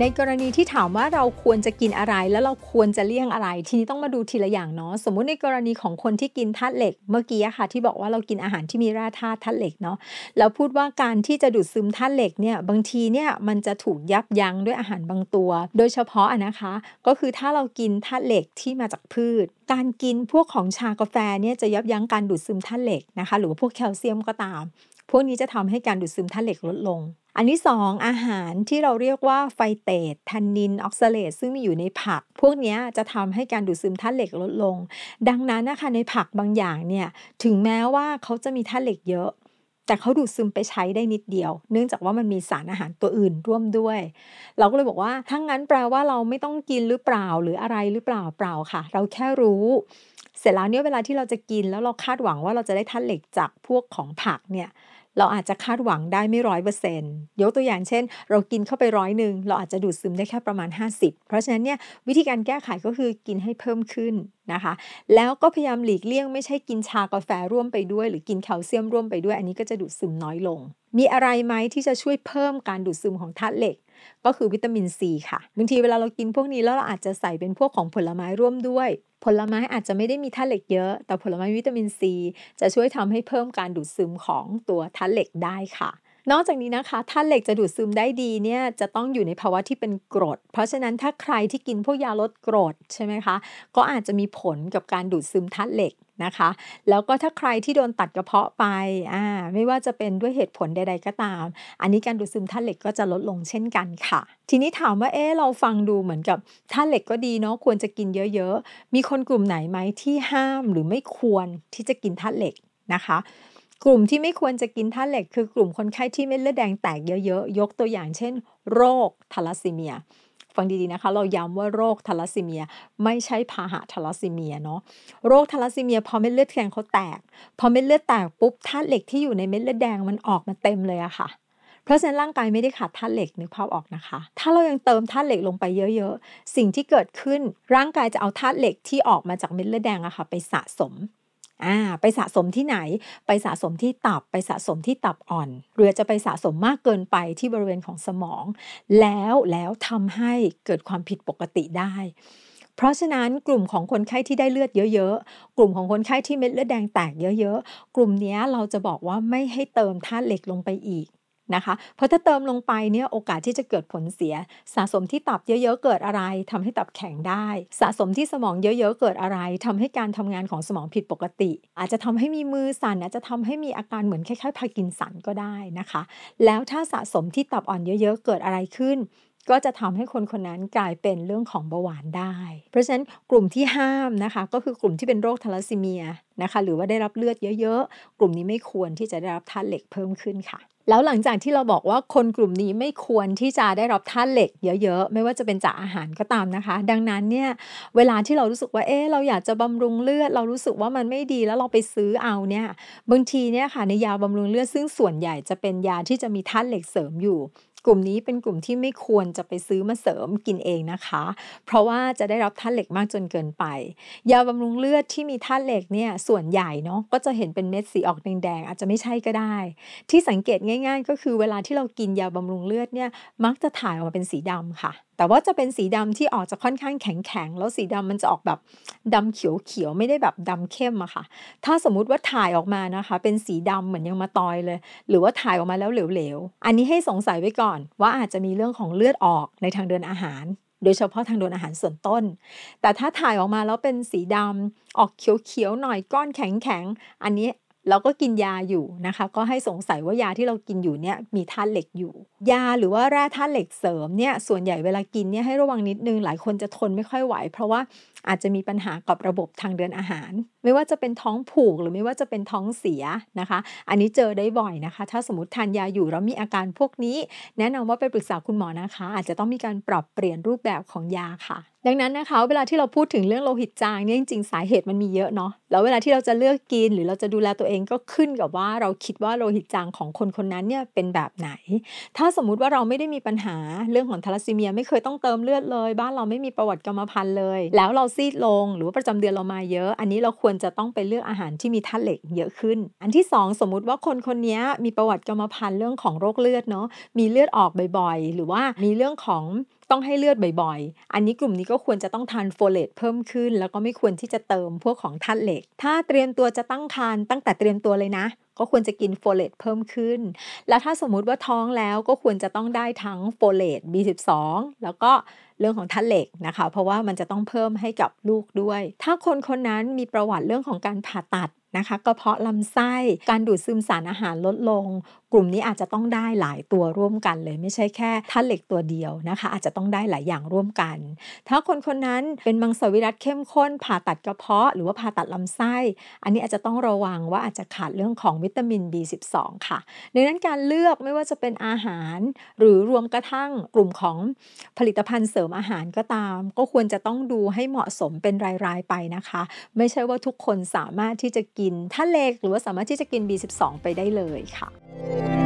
ในกรณีที่ถามว่าเราควรจะกินอะไร แล้วเราควรจะเลี่ยงอะไร ทีนี้ต้องมาดูทีละอย่างเนาะสมมุติในกรณีของคนที่กินธาตุเหล็กเมื่อกี้ค่ะ ที่บอกว่าเรากินอาหารที่มีแร่ธาตุธาตุเหล็กเนาะแล้วพูดว่าการที่จะดูดซึมธาตุเหล็กเนี่ยบางทีเนี่ยมันจะถูกยับยั้งด้วยอาหารบางตัว โดยเฉพาะนะคะ ก็คือถ้าเรากินธาตุเหล็กที่มาจากพืช การกินพวกของชากาแฟเนี่ยจะยับยั้งการดูดซึมธาตุเหล็กนะคะ หรือว่าพวกแคลเซียมก็ตาม พวกนี้จะทำให้การดูดซึมธาตุเหล็กลดลงอันที่สองอาหารที่เราเรียกว่าไฟเตตทนนินออกซาเลตซึ่งมีอยู่ในผัก พวกนี้จะทำให้การดูดซึมธาตุเหล็กลดลง ดังนั้นนะคะในผักบางอย่างเนี่ย ถึงแม้ว่าเขาจะมีธาตุเหล็กเยอะ แต่เขาดูดซึมไปใช้ได้นิดเดียว เนื่องจากว่ามันมีสารอาหารตัวอื่นร่วมด้วย เราก็เลยบอกว่าถ้างั้นแปลว่าเราไม่ต้องกินหรือเปล่าหรืออะไรหรือเปล่าเปล่าค่ะ เราแค่รู้ เสร็จแล้วเนี่ยเวลาที่เราจะกินแล้วเราคาดหวังว่าเราจะได้ธาตุเหล็กจากพวกของผักเนี่ยเราอาจจะคาดหวังได้ไม่ร้อยเปอร์เซ็นต์ ยกตัวอย่างเช่น เรากินเข้าไปร้อยหนึ่งเราอาจจะดูดซึมได้แค่ประมาณ 50 เพราะฉะนั้นเนี่ยวิธีการแก้ไขก็คือกินให้เพิ่มขึ้นนะคะ แล้วก็พยายามหลีกเลี่ยงไม่ใช่กินชากาแฟร่วมไปด้วยหรือกินแคลเซียมร่วมไปด้วย อันนี้ก็จะดูดซึมน้อยลงมีอะไรไหมที่จะช่วยเพิ่มการดูดซึมของธาตุเหล็ก ก็คือวิตามินซีค่ะบางทีเวลาเรากินพวกนี้แล้วเราอาจจะใส่เป็นพวกของผลไม้ร่วมด้วย ผลไม้อาจจะไม่ได้มีธาตุเหล็กเยอะ แต่ผลไม้วิตามินซีจะช่วยทำให้เพิ่มการดูดซึมของตัวธาตุเหล็กได้ค่ะ นอกจากนี้นะคะธาตุเหล็กจะดูดซึมได้ดีเนี่ยจะต้องอยู่ในภาวะที่เป็นกรด เพราะฉะนั้นถ้าใครที่กินพวกยาลดกรดใช่ไหมคะก็อาจจะมีผลกับการดูดซึมธาตุเหล็กนะคะแล้วก็ถ้าใครที่โดนตัดกระเพาะไปอ่าไม่ว่าจะเป็นด้วยเหตุผลใด ๆก็ตาม อันนี้การดูดซึมธาตุเหล็กก็จะลดลงเช่นกันค่ะ ทีนี้ถามว่าเอ๊เราฟังดูเหมือนกับธาตุเหล็กก็ดีเนาะควรจะกินเยอะๆมีคนกลุ่มไหนไหมที่ห้ามหรือไม่ควรที่จะกินธาตุเหล็กนะคะ กลุ่มที่ไม่ควรจะกินธาตุเหล็ก คือกลุ่มคนไข้ที่เม็ดเลือดแดงแตกเยอะๆยกตัวอย่างเช่น โรคทาลัสซีเมียฟังดีๆนะคะเราย้ำว่าโรคทาลัสซีเมียไม่ใช่พาหะทาลัสซีเมียเนาะโรคทาลัสซีเมีย พอเม็ดเลือดแดงเขาแตกพอเม็ดเลือดแตกปุ๊บธาตุเหล็กที่อยู่ในเม็ดเลือดแดงมันออกมาเต็มเลยอะค่ะ เพราะฉะนั้นร่างกายไม่ได้ขาดธาตุเหล็กนึกภาพออกนะคะ ถ้าเรายังเติมธาตุเหล็กลงไปเยอะ ๆ สิ่งที่เกิดขึ้นร่างกายจะเอาธาตุเหล็กที่ออกมาจากเม็ดเลือดแดงอะค่ะไปสะสมอ่าไปสะสมที่ไหน ไปสะสมที่ตับ ไปสะสมที่ตับอ่อน เรือจะไปสะสมมากเกินไปที่บริเวณของสมอง แล้ว แล้วทำให้เกิดความผิดปกติได้ เพราะฉะนั้นกลุ่มของคนไข้ที่ได้เลือดเยอะๆ กลุ่มของคนไข้ที่เม็ดเลือดแดงแตกเยอะๆ กลุ่มนี้เราจะบอกว่าไม่ให้เติมธาตุเหล็กลงไปอีกนะคะเพราะถ้าเติมลงไปเนี่ยโอกาสที่จะเกิดผลเสีย สะสมที่ตับเยอะ ๆ เกิดอะไร ทำให้ตับแข็งได้ สะสมที่สมองเยอะๆ เกิดอะไร ทำให้การทำงานของสมองผิดปกติ อาจจะทำให้มีมือสั่นอาจจะทำให้มีอาการเหมือนคล้ายๆ พากินสันก็ได้นะคะ แล้วถ้าสะสมที่ตับ อ่อนเยอะๆ เกิดอะไรขึ้นก็จะทำให้คนคนนั้นกลายเป็นเรื่องของเบาหวานได้ เพราะฉะนั้นกลุ่มที่ห้ามนะคะก็คือกลุ่มที่เป็นโรคทาร์ซีเมียนะคะหรือว่าได้รับเลือดเยอะๆ กลุ่มนี้ไม่ควรที่จะได้รับธาตุเหล็กเพิ่มขึ้นค่ะ แล้วหลังจากที่เราบอกว่าคนกลุ่มนี้ไม่ควรที่จะได้รับธาตุเหล็กเยอะ ๆ ไม่ว่าจะเป็นจากอาหารก็ตามนะคะ ดังนั้นเนี่ยเวลาที่เรารู้สึกว่าเอ๊เราอยากจะบำรุงเลือดเรารู้สึกว่ามันไม่ดีแล้วเราไปซื้อเอาเนี่ยบางทีเนี่ยค่ะในยาบำรุงเลือดซึ่งส่วนใหญ่จะเป็นยาที่จะมีธาตุเหล็กเสริมอยู่กลุ่มนี้เป็นกลุ่มที่ไม่ควรจะไปซื้อมาเสริมกินเองนะคะ เพราะว่าจะได้รับธาตุเหล็กมากจนเกินไป ยาบำรุงเลือดที่มีธาตุเหล็กเนี่ยส่วนใหญ่เนาะก็จะเห็นเป็นเม็ดสีออกแดงๆ อาจจะไม่ใช่ก็ได้ ที่สังเกตง่าย ๆ ก็คือเวลาที่เรากินยาบำรุงเลือดเนี่ยมักจะถ่ายออกมาเป็นสีดำค่ะแต่ว่าจะเป็นสีดำที่ออกจะค่อนข้างแข็งๆ แล้วสีดำมันจะออกแบบดำเขียวๆ ไม่ได้แบบดำเข้มอะค่ะ ถ้าสมมุติว่าถ่ายออกมานะคะ เป็นสีดำเหมือนยังมาตอยเลย หรือว่าถ่ายออกมาแล้วเหลวๆ อันนี้ให้สงสัยไว้ก่อนว่าอาจจะมีเรื่องของเลือดออกในทางเดินอาหาร โดยเฉพาะทางเดินอาหารส่วนต้น แต่ถ้าถ่ายออกมาแล้วเป็นสีดำออกเขียวๆ หน่อยก้อนแข็งๆ อันนี้เราก็กินยาอยู่นะคะก็ให้สงสัยว่ายาที่เรากินอยู่เนี่ยมีธาตุเหล็กอยู่ ยาหรือว่าแร่ธาตุเหล็กเสริมเนี่ยส่วนใหญ่เวลากินเนี่ยให้ระวังนิดนึงหลายคนจะทนไม่ค่อยไหว เพราะว่าอาจจะมีปัญหากับระบบทางเดินอาหารไม่ว่าจะเป็นท้องผูกหรือไม่ว่าจะเป็นท้องเสียนะคะ อันนี้เจอได้บ่อยนะคะ ถ้าสมมติทานยาอยู่แล้วมีอาการพวกนี้ แนะนำว่าไปปรึกษาคุณหมอนะคะ อาจจะต้องมีการปรับเปลี่ยนรูปแบบของยาค่ะ ดังนั้นนะคะ เวลาที่เราพูดถึงเรื่องโลหิตจางเนี่ยจริงๆสาเหตุมันมีเยอะเนาะ แล้วเวลาที่เราจะเลือกกินหรือเราจะดูแลตัวเองก็ขึ้นกับว่าเราคิดว่าโลหิตจางของคนคนนั้นเนี่ยเป็นแบบไหน ถ้าสมมุติว่าเราไม่ได้มีปัญหา เรื่องของทาลัสซีเมียไม่เคยต้องเติมเลือดเลย บ้านเราไม่มีประวัติกรรมพันธุ์เลย แล้วเราซีดลงหรือว่าประจำเดือนเรามาเยอะอันนี้เราควรรจะต้องไปเลือกอาหารที่มีธาตุเหล็กเยอะขึ้น อันที่ 2สมมุติว่าคนคนนี้มีประวัติกรรมพันธุ์เรื่องของโรคเลือดเนาะ มีเลือดออกบ่อย ๆ หรือว่ามีเรื่องของต้องให้เลือดบ่อย ๆ อันนี้กลุ่มนี้ก็ควรจะต้องทานโฟเลตเพิ่มขึ้นแล้วก็ไม่ควรที่จะเติมพวกของธาตุเหล็ก ถ้าเตรียมตัวจะตั้งครรภ์ตั้งแต่เตรียมตัวเลยนะก็ควรจะกินโฟเลตเพิ่มขึ้น แล้วถ้าสมมุติว่าท้องแล้วก็ควรจะต้องได้ทั้งโฟเลต B12 แล้วก็เรื่องของท่าเหล็กนะคะ เพราะว่ามันจะต้องเพิ่มให้กับลูกด้วย ถ้าคนคนนั้นมีประวัติเรื่องของการผ่าตัดนะคะกระเพาะลำไส้ การดูดซึมสารอาหารลดลงกลุ่มนี้อาจจะต้องได้หลายตัวร่วมกันเลยไม่ใช่แค่ธาเหล็กตัวเดียวนะคะ อาจจะต้องได้หลายอย่างร่วมกัน ถ้าคนคนนั้นเป็นมังสวิรัตเข้มข้นผ่าตัดกระเพาะ หรือว่าผ่าตัดลำไส้ อันนี้อาจจะต้องระวังว่าอาจจะขาดเรื่องของวิตามิน B12 ค่ะ ดังนั้นการเลือกไม่ว่าจะเป็นอาหาร หรือรวมกระทั่งกลุ่มของผลิตภัณฑ์เสริมอาหารก็ตาม ก็ควรจะต้องดูให้เหมาะสมเป็นรายๆไปนะคะ ไม่ใช่ว่าทุกคนสามารถที่จะกินท่าเล็กหรือว่าสามารถที่จะกิน B12 ไปได้เลยค่ะ Thank you.